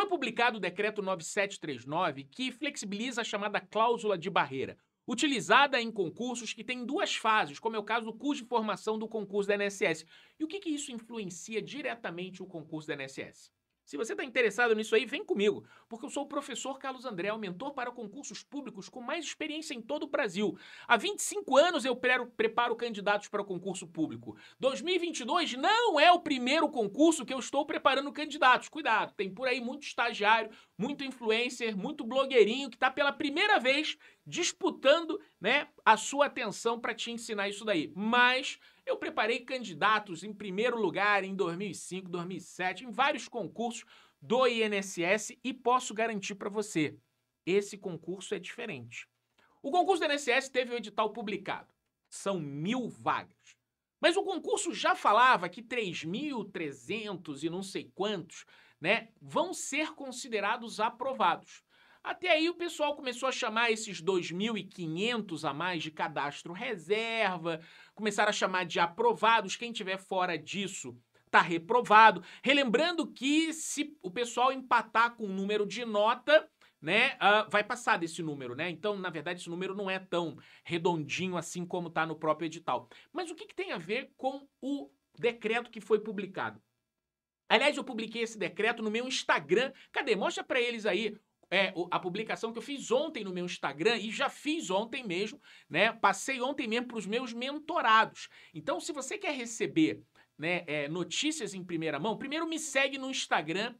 Foi publicado o Decreto 9739, que flexibiliza a chamada cláusula de barreira, utilizada em concursos que têm duas fases, como é o caso do curso de formação do concurso da NSS. E o que, que isso influencia diretamente o concurso da NSS? Se você está interessado nisso aí, vem comigo, porque eu sou o professor Carlos André, o mentor para concursos públicos com mais experiência em todo o Brasil. Há 25 anos eu preparo candidatos para o concurso público. 2022 não é o primeiro concurso que eu estou preparando candidatos. Cuidado, tem por aí muito estagiário, muito influencer, muito blogueirinho que está pela primeira vez disputando né, a sua atenção para te ensinar isso daí. Mas eu preparei candidatos em primeiro lugar em 2005, 2007, em vários concursos do INSS e posso garantir para você, esse concurso é diferente. O concurso do INSS teve o edital publicado. São mil vagas. Mas o concurso já falava que 3.300 e não sei quantos né, vão ser considerados aprovados. Até aí o pessoal começou a chamar esses 2.500 a mais de cadastro reserva, começaram a chamar de aprovados, quem tiver fora disso tá reprovado. Relembrando que se o pessoal empatar com o número de nota, né, uh, vai passar desse número, né? Então, na verdade, esse número não é tão redondinho assim como tá no próprio edital. Mas o que, que tem a ver com o decreto que foi publicado? Aliás, eu publiquei esse decreto no meu Instagram. Cadê? Mostra para eles aí é, a publicação que eu fiz ontem no meu Instagram e já fiz ontem mesmo, né? Passei ontem mesmo para os meus mentorados. Então, se você quer receber né, é, notícias em primeira mão, primeiro me segue no Instagram,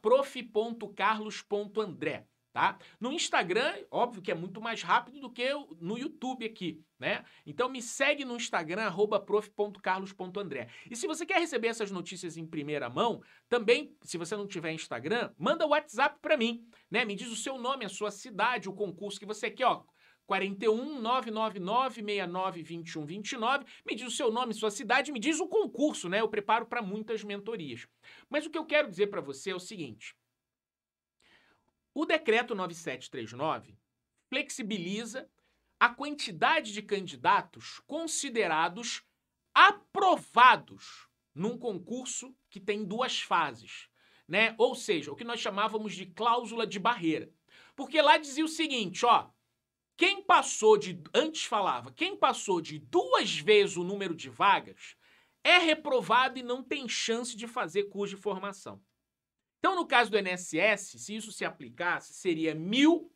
prof.carlos.andré tá? No Instagram, óbvio que é muito mais rápido do que no YouTube aqui, né? Então me segue no Instagram, prof.carlos.andré. E se você quer receber essas notícias em primeira mão, também, se você não tiver Instagram, manda o WhatsApp para mim, né? Me diz o seu nome, a sua cidade, o concurso que você quer, ó. 41 999 69 29. Me diz o seu nome, sua cidade, me diz o concurso, né? Eu preparo para muitas mentorias. Mas o que eu quero dizer para você é o seguinte: o decreto 9739 flexibiliza a quantidade de candidatos considerados aprovados num concurso que tem duas fases, né? Ou seja, o que nós chamávamos de cláusula de barreira. Porque lá dizia o seguinte, ó, quem passou de antes falava, quem passou de duas vezes o número de vagas é reprovado e não tem chance de fazer curso de formação. Então, no caso do INSS, se isso se aplicasse, seria mil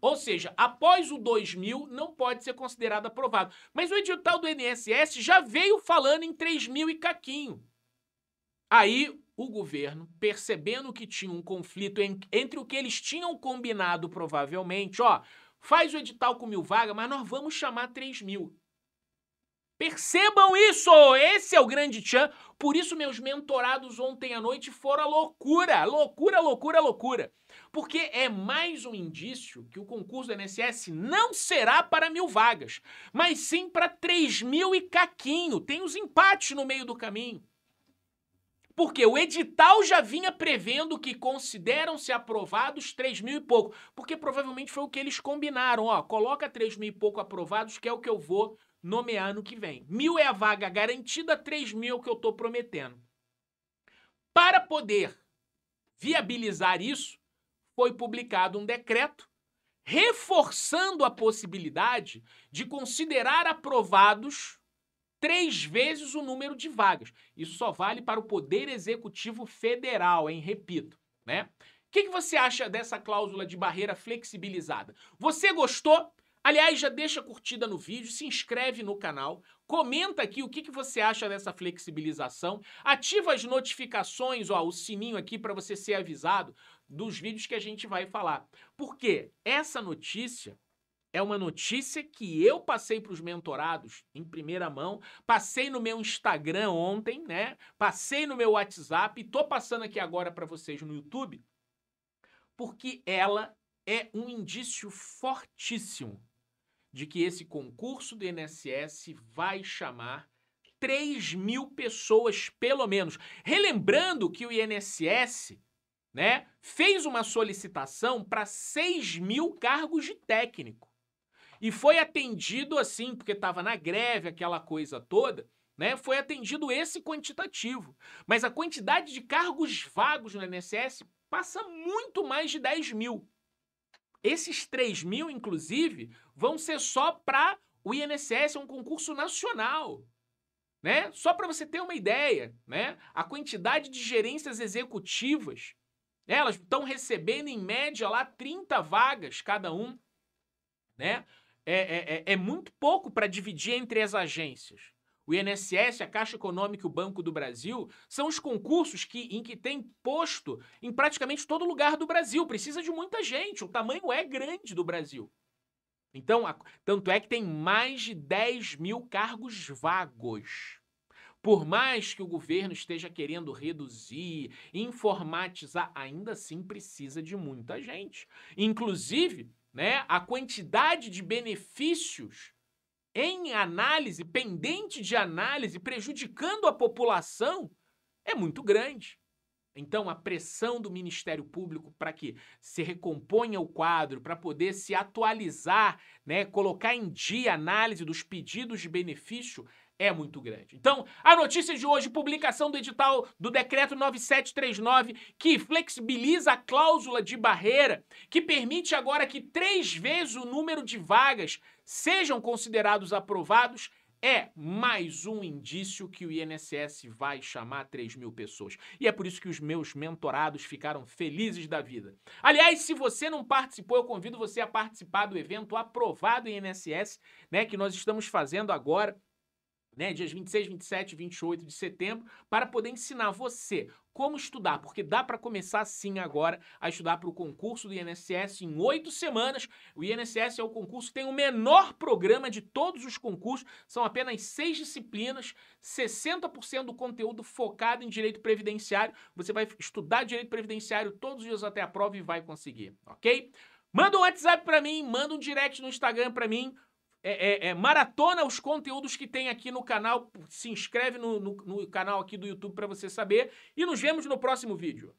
ou seja, após o 2000 não pode ser considerado aprovado. Mas o edital do INSS já veio falando em mil e caquinho. Aí o governo, percebendo que tinha um conflito entre o que eles tinham combinado provavelmente, ó, faz o edital com mil vagas, mas nós vamos chamar 3 mil. Percebam isso! Esse é o grande tchan. Por isso, meus mentorados ontem à noite foram a loucura! Loucura, loucura, loucura! Porque é mais um indício que o concurso do INSS não será para mil vagas, mas sim para três mil e caquinho. Tem os empates no meio do caminho. Porque o edital já vinha prevendo que consideram-se aprovados 3 mil e pouco. Porque provavelmente foi o que eles combinaram. Ó, coloca 3 mil e pouco aprovados, que é o que eu vou nomear ano que vem. Mil é a vaga garantida, 3 mil é o que eu estou prometendo. Para poder viabilizar isso, foi publicado um decreto reforçando a possibilidade de considerar aprovados três vezes o número de vagas. Isso só vale para o Poder Executivo Federal, hein? Repito, né? O que, que você acha dessa cláusula de barreira flexibilizada? Você gostou? Aliás, já deixa curtida no vídeo, se inscreve no canal, comenta aqui o que, que você acha dessa flexibilização, ativa as notificações, ó, o sininho aqui para você ser avisado dos vídeos que a gente vai falar. Porque essa notícia é uma notícia que eu passei para os mentorados em primeira mão, passei no meu Instagram ontem, né? Passei no meu WhatsApp e tô passando aqui agora para vocês no YouTube, porque ela é um indício fortíssimo de que esse concurso do INSS vai chamar 3 mil pessoas, pelo menos. Relembrando que o INSS né, fez uma solicitação para 6 mil cargos de técnico. E foi atendido assim, porque estava na greve, aquela coisa toda, né? Foi atendido esse quantitativo. Mas a quantidade de cargos vagos no INSS passa muito mais de 10 mil. Esses 3 mil, inclusive, vão ser só para o INSS, é um concurso nacional. Né? Só para você ter uma ideia, né? a quantidade de gerências executivas, né? elas estão recebendo em média lá 30 vagas cada um. Né? É, é, é, é muito pouco para dividir entre as agências. O INSS, a Caixa Econômica e o Banco do Brasil são os concursos que, em que tem posto em praticamente todo lugar do Brasil. Precisa de muita gente, o tamanho é grande do Brasil. Então, a, tanto é que tem mais de 10 mil cargos vagos. Por mais que o governo esteja querendo reduzir, informatizar, ainda assim precisa de muita gente. Inclusive, né, a quantidade de benefícios em análise, pendente de análise, prejudicando a população, é muito grande. Então, a pressão do Ministério Público para que se recomponha o quadro, para poder se atualizar, né, colocar em dia a análise dos pedidos de benefício, é muito grande. Então, a notícia de hoje, publicação do edital do decreto 9739, que flexibiliza a cláusula de barreira, que permite agora que três vezes o número de vagas sejam considerados aprovados, é mais um indício que o INSS vai chamar 3 mil pessoas. E é por isso que os meus mentorados ficaram felizes da vida. Aliás, se você não participou, eu convido você a participar do evento aprovado INSS, né, que nós estamos fazendo agora né, dias 26, 27, 28 de setembro, para poder ensinar você como estudar, porque dá para começar sim agora a estudar para o concurso do INSS em oito semanas. O INSS é o concurso que tem o menor programa de todos os concursos, são apenas seis disciplinas, 60% do conteúdo focado em direito previdenciário. Você vai estudar direito previdenciário todos os dias até a prova e vai conseguir, ok? Manda um WhatsApp para mim, manda um direct no Instagram para mim. É, é, é, maratona os conteúdos que tem aqui no canal. Se inscreve no, no, no canal aqui do YouTube para você saber. E nos vemos no próximo vídeo.